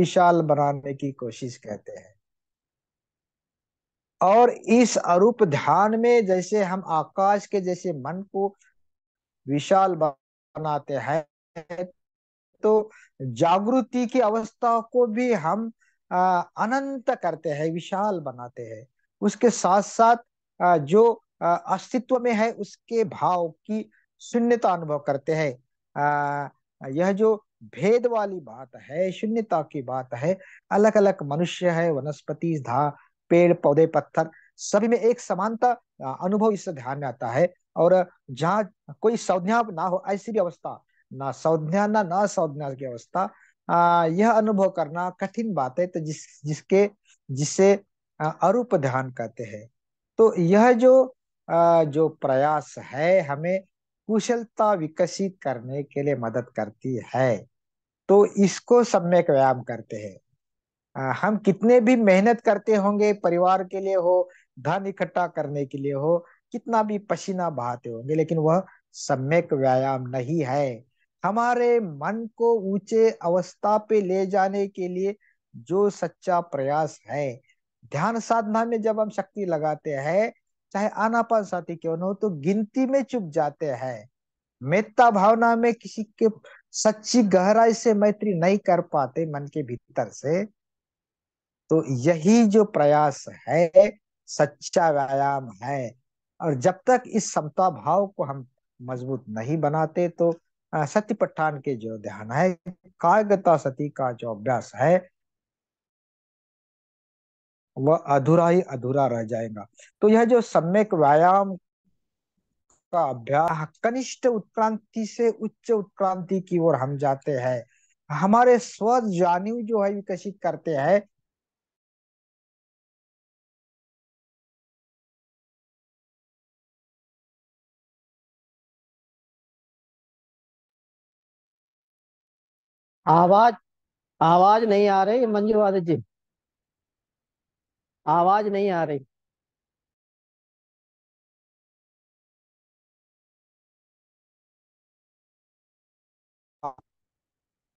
विशाल बनाने की कोशिश करते हैं और इस अरूप ध्यान में जैसे हम आकाश के जैसे मन को विशाल बनाते हैं तो जागृति की अवस्था को भी हम अनंत करते हैं विशाल बनाते हैं उसके साथ साथ जो अस्तित्व में है उसके भाव की शून्यता अनुभव करते हैं यह जो भेद वाली बात है शून्यता की बात है अलग अलग मनुष्य है वनस्पति धा पेड़ पौधे पत्थर सभी में एक समानता अनुभव इससे ध्यान में आता है और जहाँ कोई सौध्या ना हो ऐसी भी अवस्था ना सौध्या ना ना सौध्या की अवस्था यह अनुभव करना कठिन बात है तो जिस जिसके जिसे अरूप ध्यान कहते हैं तो यह जो जो प्रयास है हमें कुशलता विकसित करने के लिए मदद करती है तो इसको सम्यक व्यायाम करते हैं हम कितने भी मेहनत करते होंगे परिवार के लिए हो धन इकट्ठा करने के लिए हो कितना भी पसीना बहाते होंगे लेकिन वह सम्यक व्यायाम नहीं है हमारे मन को ऊंचे अवस्था पे ले जाने के लिए जो सच्चा प्रयास है ध्यान साधना में जब हम शक्ति लगाते हैं चाहे आनापान साथी क्यों न हो तो गिनती में चुप जाते हैं मेत्ता भावना में किसी के सच्ची गहराई से मैत्री नहीं कर पाते मन के भीतर से तो यही जो प्रयास है सच्चा व्यायाम है और जब तक इस समता भाव को हम मजबूत नहीं बनाते तो सत्य पठान के जो ध्यान है कायगता सती का जो अभ्यास है वह अधूरा ही अधूरा रह जाएगा तो यह जो सम्यक व्यायाम का अभ्यास कनिष्ठ उत्क्रांति से उच्च उत्क्रांति की ओर हम जाते हैं हमारे स्व जानी जो है विकसित करते हैं आवाज आवाज नहीं आ रही मंजू वादक जी आवाज नहीं आ रही